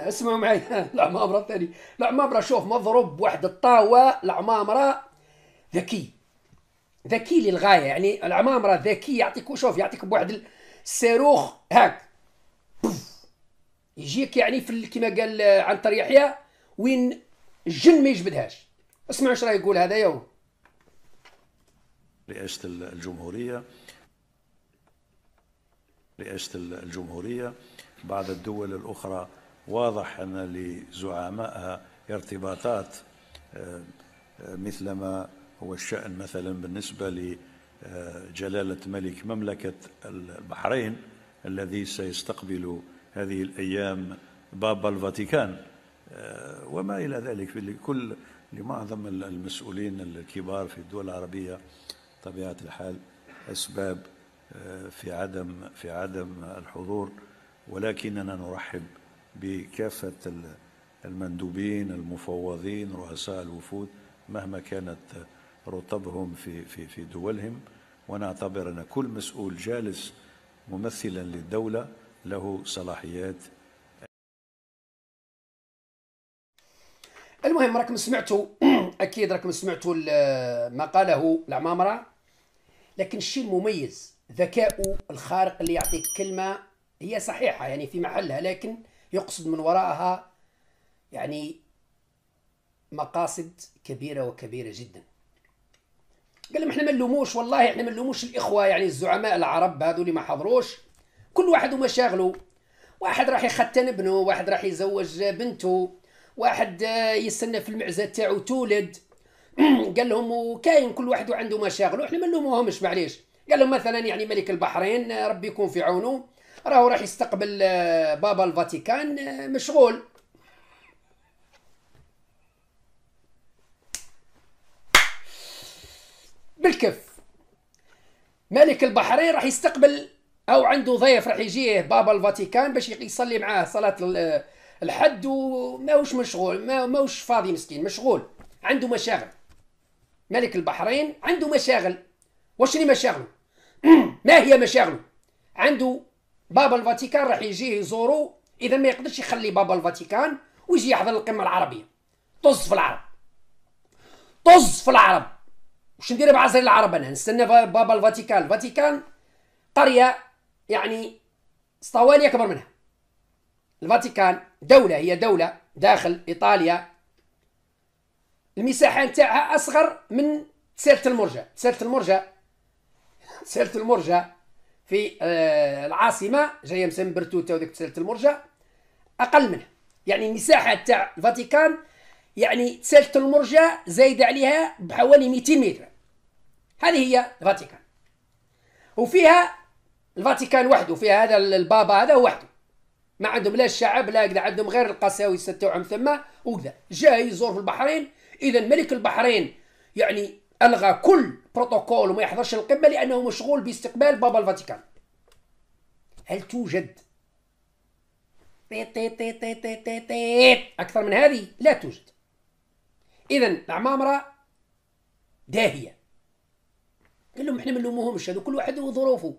اسمعوا معي العمامره الثاني العمامره شوف مضروب بواحد الطاوه العمامره ذكي ذكي للغايه يعني العمامره ذكي يعطيك شوف يعطيك بواحد الصاروخ هاك يجيك يعني في كما قال آه، عنتر يحيى وين الجن ما يجبدهاش اسمع اش راه يقول هذا يوم رئاسة الجمهورية رئاسة الجمهورية بعض الدول الأخرى واضح أن لزعمائها ارتباطات آه، آه، مثلما هو الشأن مثلا بالنسبة لجلالة ملك مملكة البحرين الذي سيستقبل هذه الأيام بابا الفاتيكان آه، وما إلى ذلك لكل لمعظم المسؤولين الكبار في الدول العربية طبيعة الحال أسباب في عدم في عدم الحضور ولكننا نرحب بكافة المندوبين المفوضين رؤساء الوفود مهما كانت رتبهم في في في دولهم ونعتبر ان كل مسؤول جالس ممثلا للدوله له صلاحيات المهم راكم سمعتوا اكيد راكم سمعتوا ما قاله العمامره لكن الشيء المميز ذكاؤه الخارق اللي يعطيك كلمه هي صحيحه يعني في محلها لكن يقصد من وراءها يعني مقاصد كبيره وكبيره جدا قال لهم احنا ما نلوموش والله احنا ما نلوموش الاخوه يعني الزعماء العرب هذو اللي ما حضروش كل واحد ومشاغله واحد راح يختن ابنه واحد راح يزوج بنته واحد يستنى في المعزه تاعو تولد قال لهم وكاين كل واحد وعنده مشاغله احنا ما نلوموهمش معليش قال لهم مثلا يعني ملك البحرين ربي يكون في عونه راهو راح يستقبل آه، بابا الفاتيكان آه، مشغول بالكف ملك البحرين راح يستقبل او عنده ضيف راح يجيه بابا الفاتيكان باش يصلي معاه صلاه آه، الحد وماهوش مشغول ماهوش فاضي مسكين مشغول عنده مشاغل ملك البحرين عنده مشاغل واش اللي مشاغله ما هي مشاغله عنده بابا الفاتيكان راح يجي يزورو اذا ما يقدرش يخلي بابا الفاتيكان ويجي يحضر القمه العربيه طز في العرب طز في العرب واش ندير بعزل العرب انا نستنى بابا الفاتيكان الفاتيكان قريه يعني اسطوانيه اكبر منها الفاتيكان دوله هي دوله داخل ايطاليا المساحه نتاعها اصغر من سيره المرجة سيره المرجة سيره المرجة في آه، العاصمه جايه مثلا برتوتا وديك تسلسل المرجع اقل منها يعني المساحه تاع الفاتيكان يعني تسالت المرجع زايده عليها بحوالي 200 متر هذه هي الفاتيكان وفيها الفاتيكان وحده فيها هذا البابا هذا وحده ما عندهم لا الشعب لا كذا عندهم غير القساوسه تاعهم ثما وكذا جاي يزور في البحرين اذا ملك البحرين يعني الغى كل بروتوكول وما يحضرش القمه لانه مشغول باستقبال بابا الفاتيكان هل توجد اكثر من هذه لا توجد اذا العمامره داهيه قال لهم احنا ما نلوموهمش هذو كل واحد وظروفه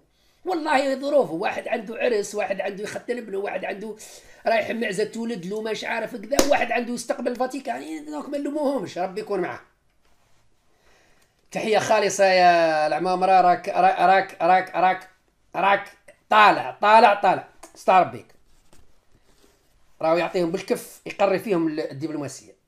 والله ظروفه واحد عنده عرس واحد عنده يختل ابنه واحد عنده رايح معزه تولد له مش عارف كذا واحد عنده يستقبل الفاتيكان يعني إيه، دونك ما نلوموهمش ربي يكون معاه تحيه خالصه يا العمامره راك راك راك راك راك طالع طالع طالع استعرب بيك راهو يعطيهم بالكف يقري فيهم الدبلوماسيه